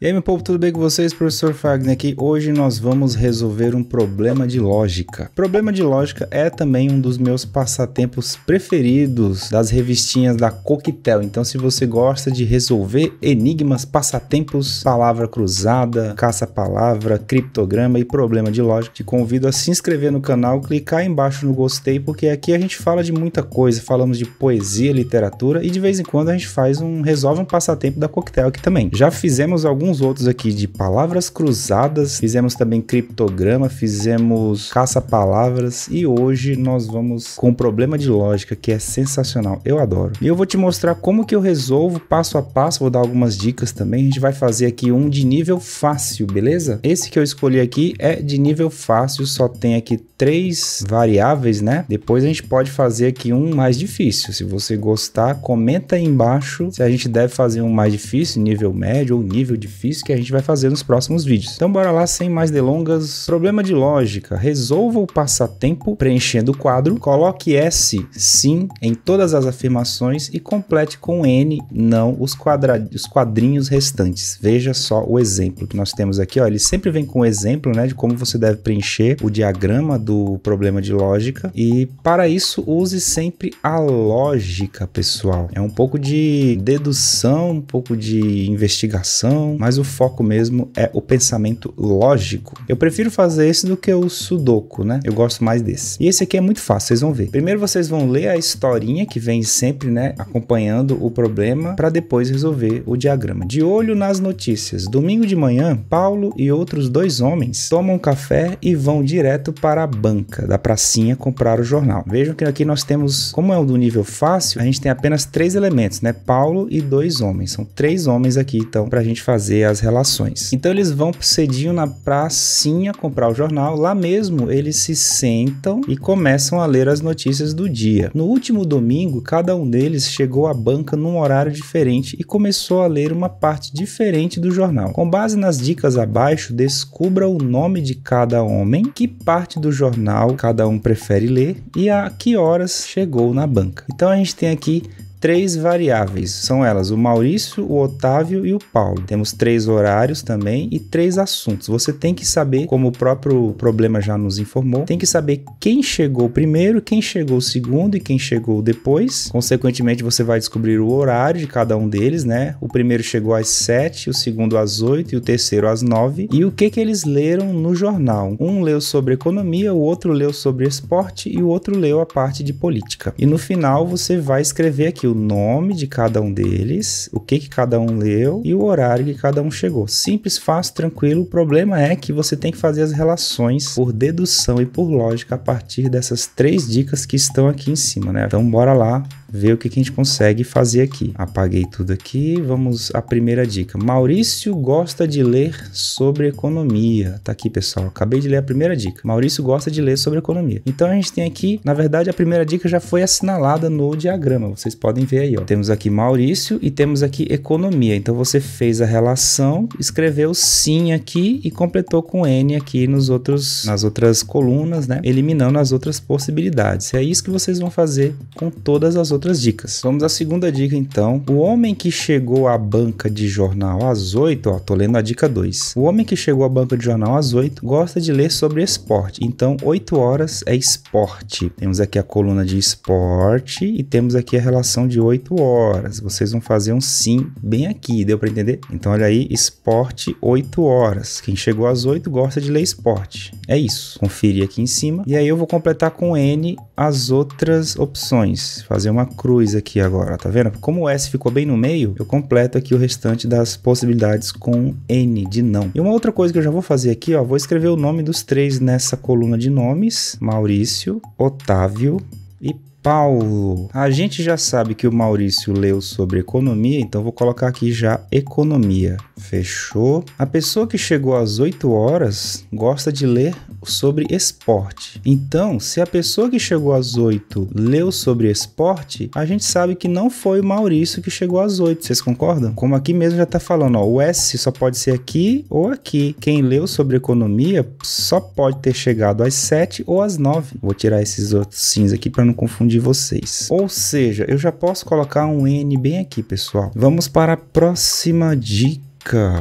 E aí, meu povo, tudo bem com vocês? Professor Fagner aqui. Hoje nós vamos resolver um problema de lógica. Problema de lógica é também um dos meus passatempos preferidos das revistinhas da Coquetel. Então, se você gosta de resolver enigmas, passatempos, palavra cruzada, caça-palavra, criptograma e problema de lógica, te convido a se inscrever no canal, clicar embaixo no gostei, porque aqui a gente fala de muita coisa. Falamos de poesia, literatura e de vez em quando a gente faz um resolve um passatempo da Coquetel aqui também. Já fizemos alguns alguns outros aqui de palavras cruzadas, fizemos também criptograma, fizemos caça-palavras e hoje nós vamos com um problema de lógica que é sensacional, eu adoro. E eu vou te mostrar como que eu resolvo passo a passo, vou dar algumas dicas também, a gente vai fazer aqui um de nível fácil, beleza? Esse que eu escolhi aqui é de nível fácil, só tem aqui três variáveis, né? Depois a gente pode fazer aqui um mais difícil, se você gostar, comenta aí embaixo se a gente deve fazer um mais difícil, nível médio ou nível difícil que a gente vai fazer nos próximos vídeos. Então bora lá, sem mais delongas. Problema de lógica. Resolva o passatempo preenchendo o quadro, coloque S, sim, em todas as afirmações e complete com N, não, os, quadra... os quadrinhos restantes. Veja só o exemplo que nós temos aqui, ó. Ele sempre vem com um exemplo, né, de como você deve preencher o diagrama do problema de lógica e para isso use sempre a lógica, pessoal. É um pouco de dedução, um pouco de investigação, mas mas o foco mesmo é o pensamento lógico. Eu prefiro fazer esse do que o sudoku, né? Eu gosto mais desse. E esse aqui é muito fácil, vocês vão ver. Primeiro vocês vão ler a historinha que vem sempre, né, acompanhando o problema para depois resolver o diagrama. De olho nas notícias. Domingo de manhã, Paulo e outros dois homens tomam café e vão direto para a banca da pracinha comprar o jornal. Vejam que aqui nós temos, como é o do nível fácil, a gente tem apenas três elementos, né? Paulo e dois homens. São três homens aqui, então, para a gente fazer entender as relações. Então eles vão cedinho na pracinha comprar o jornal, lá mesmo eles se sentam e começam a ler as notícias do dia. No último domingo, cada um deles chegou à banca num horário diferente e começou a ler uma parte diferente do jornal. Com base nas dicas abaixo, descubra o nome de cada homem, que parte do jornal cada um prefere ler e a que horas chegou na banca. Então a gente tem aqui três variáveis. São elas o Maurício, o Otávio e o Paulo. Temos três horários também e três assuntos. Você tem que saber, como o próprio problema já nos informou, tem que saber quem chegou primeiro, quem chegou segundo e quem chegou depois. Consequentemente, você vai descobrir o horário de cada um deles, né? O primeiro chegou às sete, o segundo às oito e o terceiro às nove. E o que que eles leram no jornal? Um leu sobre economia, o outro leu sobre esporte e o outro leu a parte de política. E no final, você vai escrever aqui o nome de cada um deles, o que, que cada um leu e o horário que cada um chegou. Simples, fácil, tranquilo. O problema é que você tem que fazer as relações por dedução e por lógica a partir dessas três dicas que estão aqui em cima, né? Então bora lá ver o que, que a gente consegue fazer aqui. Apaguei tudo aqui, vamos à primeira dica. Maurício gosta de ler sobre economia. Tá aqui, pessoal, acabei de ler a primeira dica. Maurício gosta de ler sobre economia. Então a gente tem aqui, na verdade, a primeira dica já foi assinalada no diagrama, vocês podem ver aí, ó. Temos aqui Maurício e temos aqui economia. Então você fez a relação, escreveu sim aqui e completou com N aqui nos outros, nas outras colunas, né? Eliminando as outras possibilidades. É isso que vocês vão fazer com todas as outras outras dicas. Vamos à segunda dica então. O homem que chegou à banca de jornal às 8, ó, tô lendo a dica 2. O homem que chegou à banca de jornal às 8 gosta de ler sobre esporte. Então, 8 horas é esporte. Temos aqui a coluna de esporte e temos aqui a relação de 8 horas. Vocês vão fazer um sim bem aqui, deu para entender? Então, olha aí, esporte 8 horas. Quem chegou às 8 gosta de ler esporte. É isso. Conferir aqui em cima. E aí eu vou completar com N as outras opções. Fazer uma cruz aqui agora, tá vendo? Como o S ficou bem no meio, eu completo aqui o restante das possibilidades com N de não. E uma outra coisa que eu já vou fazer aqui, ó, vou escrever o nome dos três nessa coluna de nomes, Maurício, Otávio e Paulo. A gente já sabe que o Maurício leu sobre economia, então vou colocar aqui já economia. Fechou. A pessoa que chegou às 8 horas gosta de ler sobre esporte. Então, se a pessoa que chegou às 8 leu sobre esporte, a gente sabe que não foi o Maurício que chegou às 8. Vocês concordam? Como aqui mesmo já tá falando, ó, o S só pode ser aqui ou aqui. Quem leu sobre economia só pode ter chegado às 7 ou às 9. Vou tirar esses outros cinza aqui para não confundir vocês. Ou seja, eu já posso colocar um N bem aqui, pessoal. Vamos para a próxima dica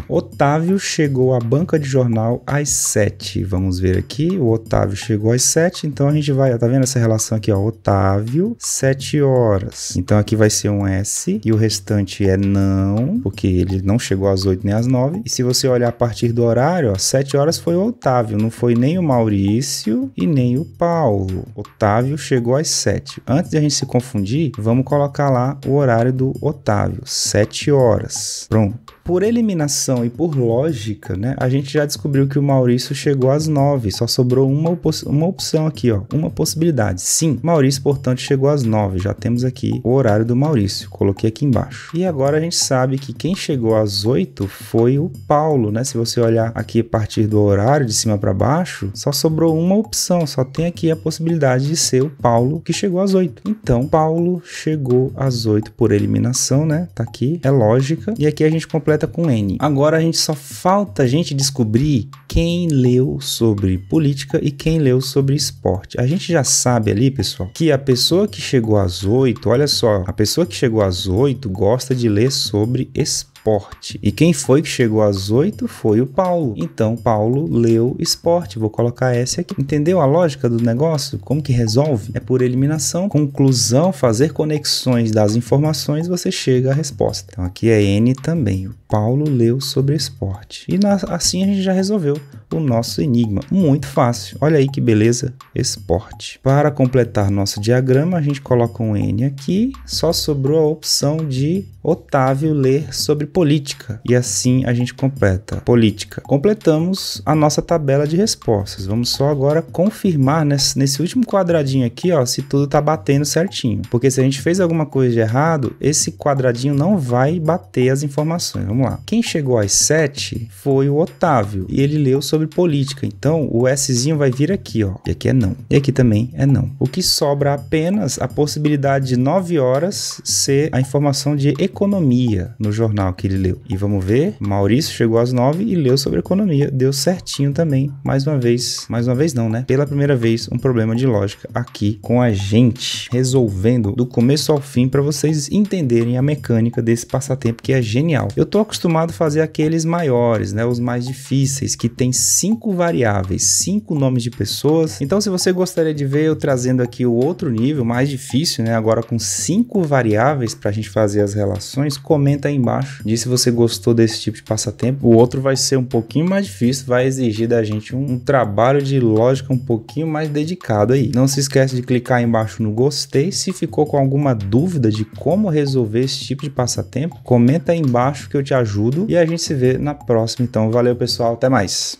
Otávio chegou à banca de jornal às 7. Vamos ver aqui. O Otávio chegou às 7, então a gente vai. Tá vendo essa relação aqui, ó? Otávio, 7 horas. Então aqui vai ser um S e o restante é não, porque ele não chegou às 8 nem às 9. E se você olhar a partir do horário, ó, 7 horas foi o Otávio, não foi nem o Maurício e nem o Paulo. Otávio chegou às 7. Antes de a gente se confundir, vamos colocar lá o horário do Otávio, 7 horas. Pronto por eliminação e por lógica, né, a gente já descobriu que o Maurício chegou às 9, só sobrou uma, uma opção aqui, ó, uma possibilidade. Sim, Maurício, portanto, chegou às 9, já temos aqui o horário do Maurício, coloquei aqui embaixo. E agora a gente sabe que quem chegou às 8 foi o Paulo, né, se você olhar aqui a partir do horário de cima para baixo, só sobrou uma opção, só tem aqui a possibilidade de ser o Paulo que chegou às 8. Então, Paulo chegou às 8 por eliminação, né, tá aqui, é lógica, e aqui a gente completa completa com N. Agora a gente só falta a gente descobrir quem leu sobre política e quem leu sobre esporte. A gente já sabe ali, pessoal, que a pessoa que chegou às 8, olha só, a pessoa que chegou às 8 gosta de ler sobre esporte esporte. E quem foi que chegou às 8 foi o Paulo. Então Paulo leu esporte. Vou colocar S aqui. Entendeu a lógica do negócio? Como que resolve? É por eliminação, conclusão, fazer conexões das informações, você chega à resposta. Então aqui é N também. O Paulo leu sobre esporte. E na, assim a gente já resolveu o nosso enigma. Muito fácil. Olha aí que beleza, esporte. Para completar nosso diagrama, a gente coloca um N aqui, só sobrou a opção de Otávio ler sobre política. E assim a gente completa política. Completamos a nossa tabela de respostas. Vamos só agora confirmar nesse, nesse último quadradinho aqui, ó, se tudo tá batendo certinho. Porque se a gente fez alguma coisa de errado, esse quadradinho não vai bater as informações. Vamos lá. Quem chegou às 7 foi o Otávio e ele leu sobre sobre política. Então, o Szinho vai vir aqui, ó. E aqui é não. E aqui também é não. O que sobra apenas a possibilidade de 9 horas ser a informação de economia no jornal que ele leu. E vamos ver, Maurício chegou às 9 e leu sobre economia. Deu certinho também. Mais uma vez, mais uma vez não, né? Pela primeira vez, um problema de lógica aqui com a gente, resolvendo do começo ao fim para vocês entenderem a mecânica desse passatempo que é genial. Eu tô acostumado a fazer aqueles maiores, né? Os mais difíceis, que tem cinco variáveis, cinco nomes de pessoas. Então, se você gostaria de ver eu trazendo aqui o outro nível, mais difícil, né? Agora com cinco variáveis para a gente fazer as relações, comenta aí embaixo. Diz se você gostou desse tipo de passatempo. O outro vai ser um pouquinho mais difícil, vai exigir da gente um, um trabalho de lógica um pouquinho mais dedicado aí. Não se esquece de clicar embaixo no gostei. Se ficou com alguma dúvida de como resolver esse tipo de passatempo, comenta aí embaixo que eu te ajudo e a gente se vê na próxima. Então, valeu pessoal, até mais.